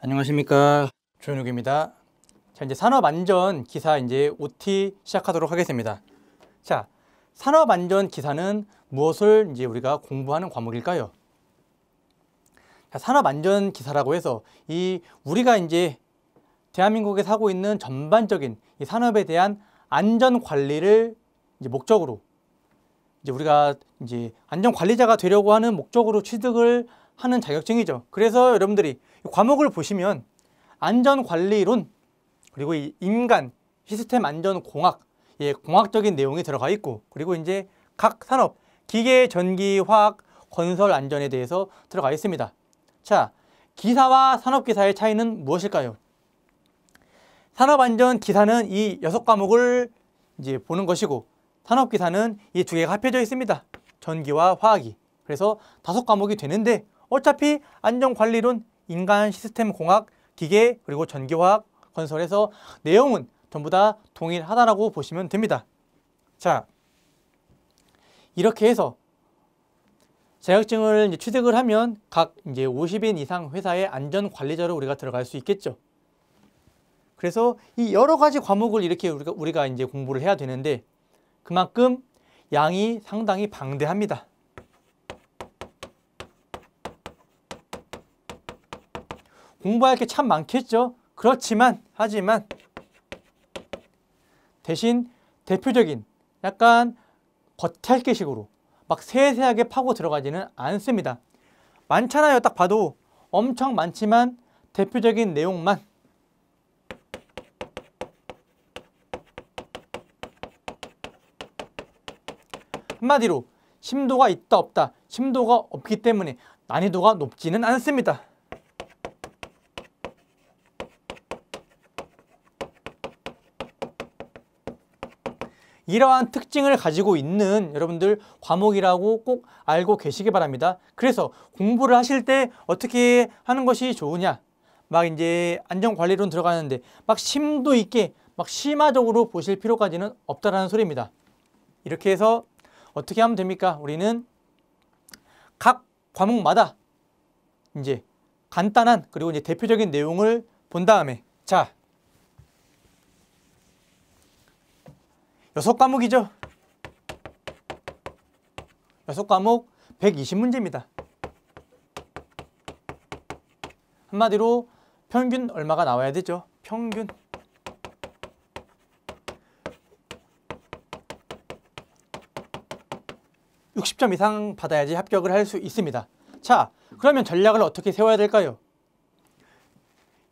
안녕하십니까 조현욱입니다. 자 이제 산업안전 기사 이제 OT 시작하도록 하겠습니다. 자 산업안전 기사는 무엇을 이제 우리가 공부하는 과목일까요? 자, 산업안전 기사라고 해서 이 우리가 이제 대한민국에 사고 있는 전반적인 이 산업에 대한 안전 관리를 이제 목적으로 이제 우리가 이제 안전 관리자가 되려고 하는 목적으로 취득을 하는 자격증이죠. 그래서 여러분들이 과목을 보시면 안전관리론 그리고 이 인간 시스템 안전공학 예, 공학적인 내용이 들어가 있고 그리고 이제 각 산업 기계, 전기, 화학, 건설 안전에 대해서 들어가 있습니다. 자, 기사와 산업기사의 차이는 무엇일까요? 산업안전 기사는 이 여섯 과목을 이제 보는 것이고 산업기사는 이 두 개가 합해져 있습니다. 전기와 화학이. 그래서 다섯 과목이 되는데 어차피 안전관리론 인간 시스템 공학, 기계, 그리고 전기화학, 건설에서 내용은 전부 다 동일하다라고 보시면 됩니다. 자, 이렇게 해서 자격증을 취득을 하면 각 이제 50인 이상 회사의 안전관리자로 우리가 들어갈 수 있겠죠. 그래서 이 여러 가지 과목을 이렇게 우리가, 우리가 이제 공부를 해야 되는데 그만큼 양이 상당히 방대합니다. 공부할 게 참 많겠죠? 그렇지만 하지만 대신 대표적인 약간 겉핥기식으로 막 세세하게 파고 들어가지는 않습니다. 많잖아요. 딱 봐도 엄청 많지만 대표적인 내용만 한마디로 심도가 있다 없다 심도가 없기 때문에 난이도가 높지는 않습니다. 이러한 특징을 가지고 있는 여러분들 과목이라고 꼭 알고 계시기 바랍니다. 그래서 공부를 하실 때 어떻게 하는 것이 좋으냐 막 이제 안전관리론 들어가는데 막 심도 있게 막 심화적으로 보실 필요까지는 없다라는 소리입니다. 이렇게 해서 어떻게 하면 됩니까? 우리는 각 과목마다 이제 간단한 그리고 이제 대표적인 내용을 본 다음에 자 여섯 과목이죠. 여섯 과목 120문제입니다. 한마디로 평균 얼마가 나와야 되죠? 평균. 6 0점 이상 받아야지 합격을 할 수 있습니다. 자, 그러면 전략을 어떻게 세워야 될까요?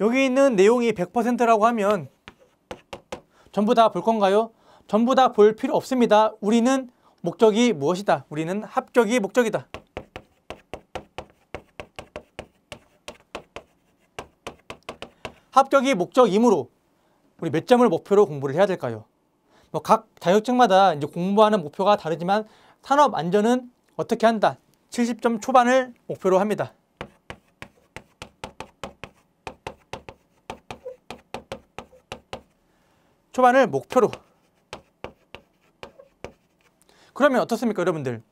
여기 있는 내용이 1 0 0라고 하면 전부 다 볼 건가요? 전부 다 볼 필요 없습니다. 우리는 목적이 무엇이다. 우리는 합격이 목적이다. 합격이 목적이므로 우리 몇 점을 목표로 공부를 해야 될까요? 뭐각 자격증마다 이제 공부하는 목표가 다르지만 산업 안전은 어떻게 한다? 70점 초반을 목표로 합니다. 초반을 목표로 그러면 어떻습니까 여러분들?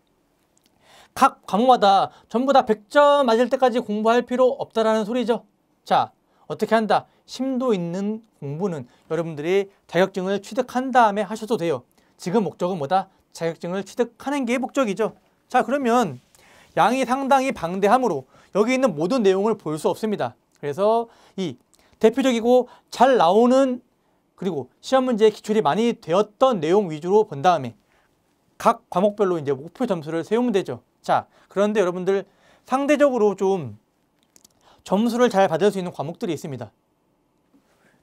각 과목마다 전부 다 100점 맞을 때까지 공부할 필요 없다라는 소리죠. 자, 어떻게 한다? 심도 있는 공부는 여러분들이 자격증을 취득한 다음에 하셔도 돼요. 지금 목적은 뭐다? 자격증을 취득하는 게 목적이죠. 자, 그러면 양이 상당히 방대하므로 여기 있는 모든 내용을 볼 수 없습니다. 그래서 이 대표적이고 잘 나오는 그리고 시험 문제의 기출이 많이 되었던 내용 위주로 본 다음에 각 과목별로 이제 목표 점수를 세우면 되죠. 자, 그런데 여러분들 상대적으로 좀 점수를 잘 받을 수 있는 과목들이 있습니다.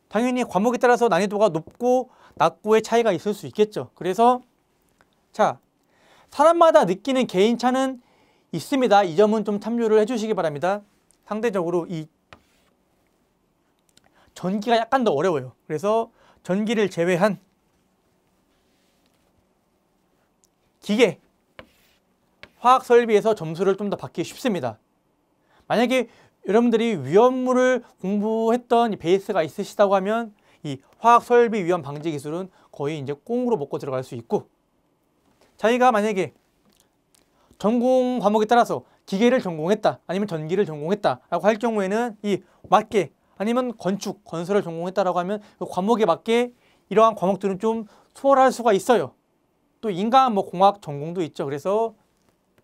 당연히 과목에 따라서 난이도가 높고 낮고의 차이가 있을 수 있겠죠. 그래서 자, 사람마다 느끼는 개인차는 있습니다. 이 점은 좀 참조를 해주시기 바랍니다. 상대적으로 이 전기가 약간 더 어려워요. 그래서 전기를 제외한 기계, 화학 설비에서 점수를 좀 더 받기 쉽습니다. 만약에 여러분들이 위험물을 공부했던 베이스가 있으시다고 하면 이 화학 설비 위험 방지 기술은 거의 이제 꽁으로 먹고 들어갈 수 있고 자기가 만약에 전공 과목에 따라서 기계를 전공했다 아니면 전기를 전공했다 라고 할 경우에는 이 맞게 아니면 건축, 건설을 전공했다라고 하면 그 과목에 맞게 이러한 과목들은 좀 수월할 수가 있어요. 또 인간 뭐 공학 전공도 있죠. 그래서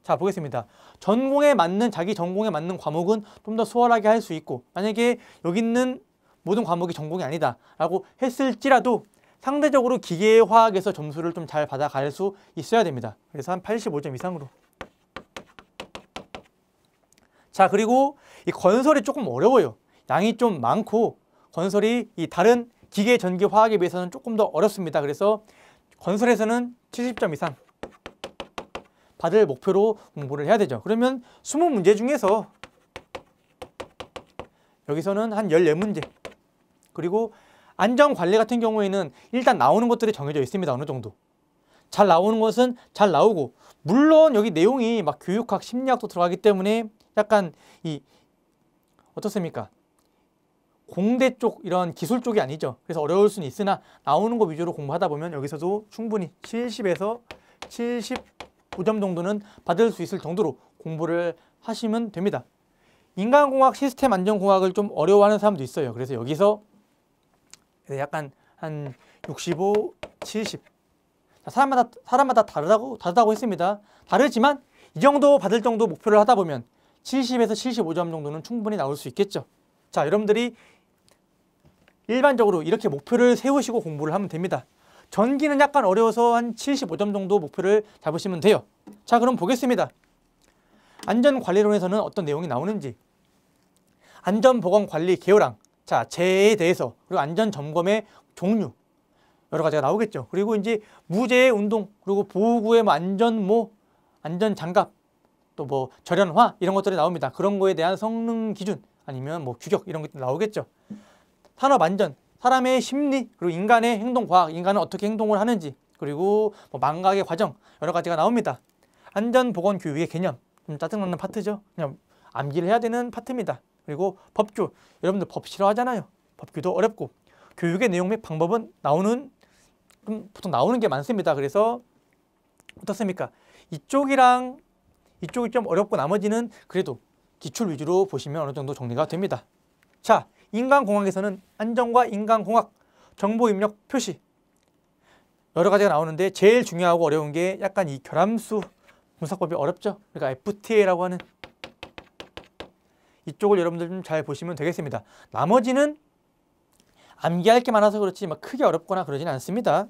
자 보겠습니다. 전공에 맞는 자기 전공에 맞는 과목은 좀 더 수월하게 할 수 있고 만약에 여기 있는 모든 과목이 전공이 아니다라고 했을지라도 상대적으로 기계화학에서 점수를 좀 잘 받아갈 수 있어야 됩니다. 그래서 한 85점 이상으로. 자 그리고 이 건설이 조금 어려워요. 양이 좀 많고 건설이 이 다른 기계 전기화학에 비해서는 조금 더 어렵습니다. 그래서 건설에서는 70점 이상 받을 목표로 공부를 해야 되죠. 그러면 20문제 중에서 여기서는 한 14문제 그리고 안전관리 같은 경우에는 일단 나오는 것들이 정해져 있습니다. 어느 정도. 잘 나오는 것은 잘 나오고 물론 여기 내용이 막 교육학, 심리학도 들어가기 때문에 약간 이 어떻습니까? 공대 쪽 이런 기술 쪽이 아니죠. 그래서 어려울 수는 있으나 나오는 거 위주로 공부하다 보면 여기서도 충분히 70에서 75점 정도는 받을 수 있을 정도로 공부를 하시면 됩니다. 인간공학, 시스템 안전공학을 좀 어려워하는 사람도 있어요. 그래서 여기서 네, 약간 한 65, 70 사람마다 사람마다 다르다고 다르다고 했습니다. 다르지만 이 정도 받을 정도 목표를 하다 보면 70에서 75점 정도는 충분히 나올 수 있겠죠. 자, 여러분들이 일반적으로 이렇게 목표를 세우시고 공부를 하면 됩니다. 전기는 약간 어려워서 한 75점 정도 목표를 잡으시면 돼요. 자 그럼 보겠습니다. 안전관리론에서는 어떤 내용이 나오는지 안전보건관리 개요랑 자 재해에 대해서 그리고 안전점검의 종류 여러 가지가 나오겠죠. 그리고 이제 무제해 운동 그리고 보호구의 뭐 안전모 안전장갑 또 뭐 절연화 이런 것들이 나옵니다. 그런 거에 대한 성능 기준 아니면 뭐 규격 이런 것들이 나오겠죠. 산업 안전, 사람의 심리, 그리고 인간의 행동 과학, 인간은 어떻게 행동을 하는지, 그리고 뭐 망각의 과정 여러 가지가 나옵니다. 안전 보건 교육의 개념 좀 짜증나는 파트죠. 그냥 암기를 해야 되는 파트입니다. 그리고 법규 여러분들 법 싫어하잖아요. 법규도 어렵고 교육의 내용 및 방법은 나오는 보통 나오는 게 많습니다. 그래서 어떻습니까? 이쪽이랑 이쪽이 좀 어렵고 나머지는 그래도 기출 위주로 보시면 어느 정도 정리가 됩니다. 자, 인간공학에서는 안전과 인간공학, 정보 입력 표시 여러 가지가 나오는데 제일 중요하고 어려운 게 약간 이 결함수 분석법이 어렵죠? 그러니까 FTA라고 하는 이쪽을 여러분들 좀 잘 보시면 되겠습니다. 나머지는 암기할 게 많아서 그렇지 막 크게 어렵거나 그러진 않습니다.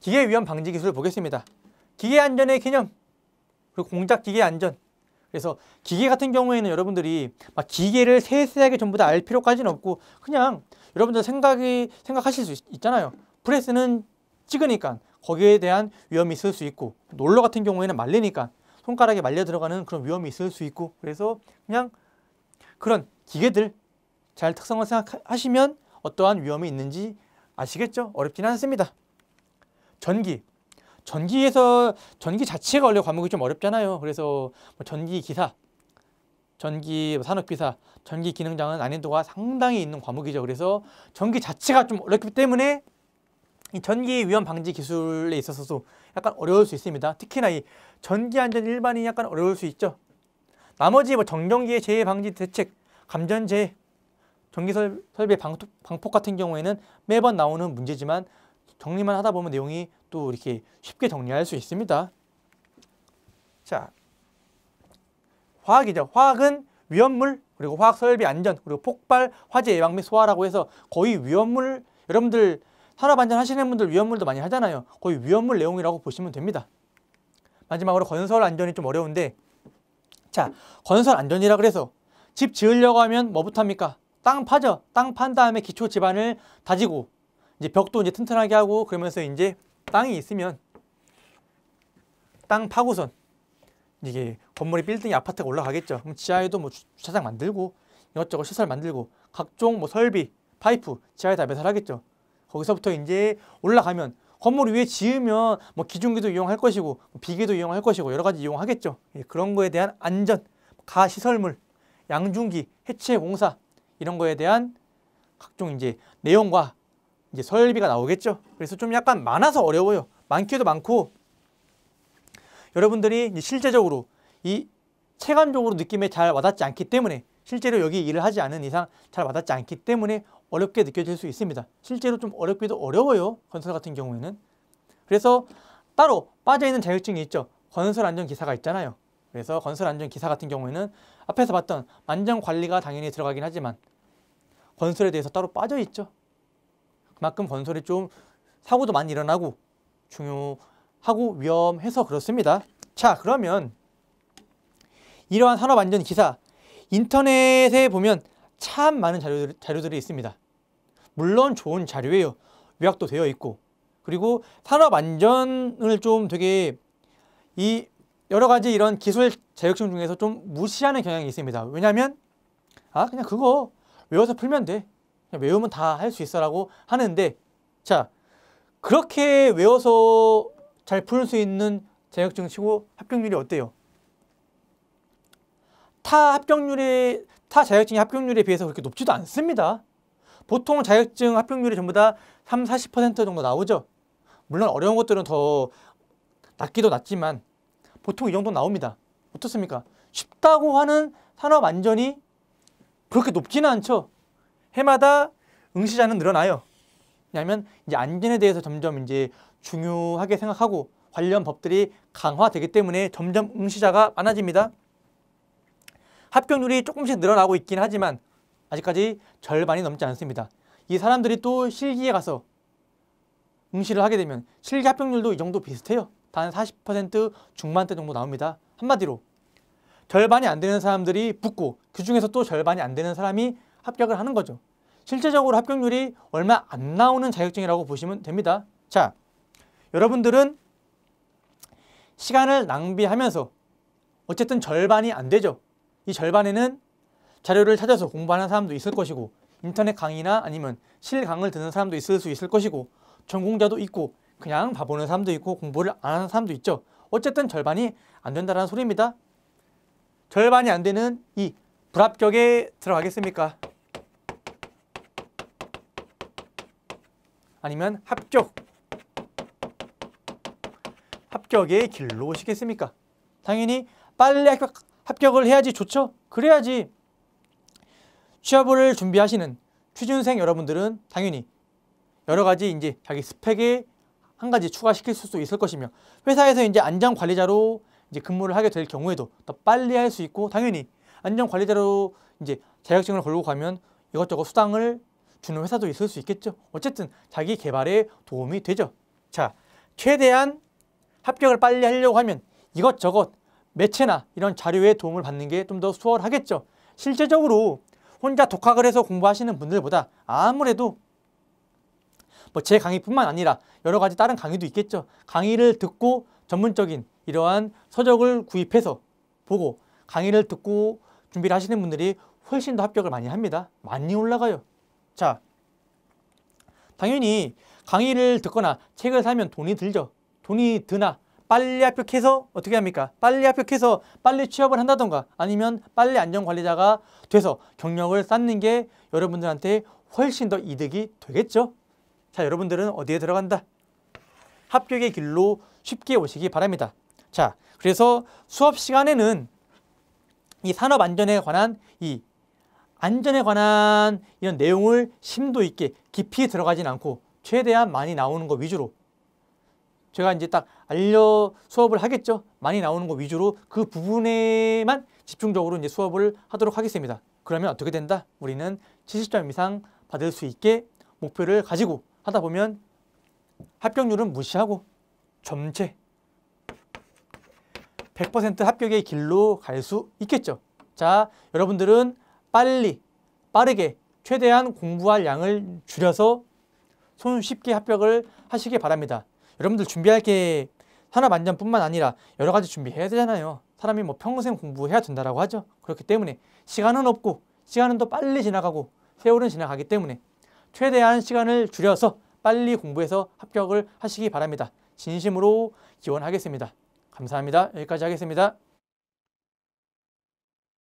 기계 위험 방지 기술 을 보겠습니다. 기계 안전의 개념, 그리고 공작 기계 안전, 그래서 기계 같은 경우에는 여러분들이 막 기계를 세세하게 전부 다 알 필요까지는 없고 그냥 여러분들 생각이 생각하실 수 있, 잖아요 프레스는 찍으니까 거기에 대한 위험이 있을 수 있고 놀러 같은 경우에는 말리니까 손가락에 말려 들어가는 그런 위험이 있을 수 있고 그래서 그냥 그런 기계들 잘 특성을 생각하시면 어떠한 위험이 있는지 아시겠죠? 어렵지는 않습니다. 전기, 전기에서 전기 자체가 원래 과목이 좀 어렵잖아요. 그래서 뭐 전기 기사, 전기 뭐 산업 기사, 전기 기능장은 난이도가 상당히 있는 과목이죠. 그래서 전기 자체가 좀 어렵기 때문에 이 전기 위험 방지 기술에 있어서도 약간 어려울 수 있습니다. 특히나 이 전기 안전 일반이 약간 어려울 수 있죠. 나머지 뭐 정전기의 재해 방지 대책, 감전 재 전기 설비 방폭 같은 경우에는 매번 나오는 문제지만 정리만 하다 보면 내용이 또 이렇게 쉽게 정리할 수 있습니다. 자, 화학이죠. 화학은 위험물, 그리고 화학 설비 안전, 그리고 폭발, 화재 예방 및 소화라고 해서 거의 위험물, 여러분들 산업 안전 하시는 분들 위험물도 많이 하잖아요. 거의 위험물 내용이라고 보시면 됩니다. 마지막으로 건설 안전이 좀 어려운데 자, 건설 안전이라 그래서 집 지으려고 하면 뭐부터 합니까? 땅 파죠. 땅 판 다음에 기초 집안을 다지고 이제 벽도 이제 튼튼하게 하고 그러면서 이제 땅이 있으면 땅 파고선 이게 건물이 빌딩이 아파트가 올라가겠죠. 그럼 지하에도 뭐 주차장 만들고 이것저것 시설 만들고 각종 뭐 설비, 파이프 지하에 다 매설하겠죠. 거기서부터 이제 올라가면 건물 위에 지으면 뭐 기중기도 이용할 것이고 뭐 비계도 이용할 것이고 여러 가지 이용하겠죠. 예, 그런 거에 대한 안전, 가시설물, 양중기, 해체 공사 이런 거에 대한 각종 이제 내용과 이제 설비가 나오겠죠. 그래서 좀 약간 많아서 어려워요. 많기도 많고 여러분들이 실제적으로 이 체감적으로 느낌에 잘 와닿지 않기 때문에 실제로 여기 일을 하지 않은 이상 잘 와닿지 않기 때문에 어렵게 느껴질 수 있습니다. 실제로 좀 어렵기도 어려워요. 건설 같은 경우에는. 그래서 따로 빠져있는 자격증이 있죠. 건설안전기사가 있잖아요. 그래서 건설안전기사 같은 경우에는 앞에서 봤던 안전관리가 당연히 들어가긴 하지만 건설에 대해서 따로 빠져있죠. 그만큼 건설이 좀 사고도 많이 일어나고 중요하고 위험해서 그렇습니다. 자 그러면 이러한 산업안전 기사 인터넷에 보면 참 많은 자료들, 자료들이 있습니다. 물론 좋은 자료예요. 요약도 되어 있고 그리고 산업안전을 좀 되게 이 여러 가지 이런 기술 자격증 중에서 좀 무시하는 경향이 있습니다. 왜냐하면 아 그냥 그거 외워서 풀면 돼. 외우면 다 할 수 있어라고 하는데 자 그렇게 외워서 잘 풀 수 있는 자격증 치고 합격률이 어때요? 타 합격률이 타 자격증의 합격률에 비해서 그렇게 높지도 않습니다. 보통 자격증 합격률이 전부 다 3, 40% 정도 나오죠. 물론 어려운 것들은 더 낮기도 낮지만 보통 이 정도 나옵니다. 어떻습니까? 쉽다고 하는 산업 안전이 그렇게 높지는 않죠. 해마다 응시자는 늘어나요. 왜냐하면 이제 안전에 대해서 점점 이제 중요하게 생각하고 관련 법들이 강화되기 때문에 점점 응시자가 많아집니다. 합격률이 조금씩 늘어나고 있긴 하지만 아직까지 절반이 넘지 않습니다. 이 사람들이 또 실기에 가서 응시를 하게 되면 실기 합격률도 이 정도 비슷해요. 단 40% 중반대 정도 나옵니다. 한마디로 절반이 안 되는 사람들이 붙고 그중에서 또 절반이 안 되는 사람이 합격을 하는 거죠. 실제적으로 합격률이 얼마 안 나오는 자격증이라고 보시면 됩니다. 자, 여러분들은 시간을 낭비하면서 어쨌든 절반이 안 되죠. 이 절반에는 자료를 찾아서 공부하는 사람도 있을 것이고 인터넷 강의나 아니면 실강을 듣는 사람도 있을 수 있을 것이고 전공자도 있고 그냥 봐보는 사람도 있고 공부를 안 하는 사람도 있죠. 어쨌든 절반이 안 된다는 소리입니다. 절반이 안 되는 이 불합격에 들어가겠습니까? 아니면 합격 합격의 길로 오시겠습니까? 당연히 빨리 합격, 을 해야지 좋죠? 그래야지 취업을 준비하시는 취준생 여러분들은 당연히 여러 가지 이제 자기 스펙에 한 가지 추가시킬 수도 있을 것이며 회사에서 이제 안전 관리자로 이제 근무를 하게 될 경우에도 더 빨리 할 수 있고 당연히 안전 관리자로 이제 자격증을 걸고 가면 이것저것 수당을 주는 회사도 있을 수 있겠죠. 어쨌든 자기 개발에 도움이 되죠. 자, 최대한 합격을 빨리 하려고 하면 이것저것 매체나 이런 자료에 도움을 받는 게 좀 더 수월하겠죠. 실제적으로 혼자 독학을 해서 공부하시는 분들보다 아무래도 뭐 제 강의뿐만 아니라 여러 가지 다른 강의도 있겠죠. 강의를 듣고 전문적인 이러한 서적을 구입해서 보고 강의를 듣고 준비를 하시는 분들이 훨씬 더 합격을 많이 합니다. 많이 올라가요. 자, 당연히 강의를 듣거나 책을 사면 돈이 들죠. 돈이 드나 빨리 합격해서 어떻게 합니까? 빨리 합격해서 빨리 취업을 한다던가 아니면 빨리 안전관리자가 돼서 경력을 쌓는 게 여러분들한테 훨씬 더 이득이 되겠죠? 자, 여러분들은 어디에 들어간다? 합격의 길로 쉽게 오시기 바랍니다. 자, 그래서 수업 시간에는 이 산업 안전에 관한 이 안전에 관한 이런 내용을 심도 있게 깊이 들어가진 않고 최대한 많이 나오는 거 위주로 제가 이제 딱 알려 수업을 하겠죠. 많이 나오는 거 위주로 그 부분에만 집중적으로 이제 수업을 하도록 하겠습니다. 그러면 어떻게 된다? 우리는 70점 이상 받을 수 있게 목표를 가지고 하다 보면 합격률은 무시하고 점체 100% 합격의 길로 갈 수 있겠죠. 자, 여러분들은 빨리, 빠르게 최대한 공부할 양을 줄여서 손쉽게 합격을 하시기 바랍니다. 여러분들 준비할 게 산업안전뿐만 아니라 여러 가지 준비해야 되잖아요. 사람이 뭐 평생 공부해야 된다라고 하죠. 그렇기 때문에 시간은 없고 시간은 더 빨리 지나가고 세월은 지나가기 때문에 최대한 시간을 줄여서 빨리 공부해서 합격을 하시기 바랍니다. 진심으로 기원하겠습니다. 감사합니다. 여기까지 하겠습니다.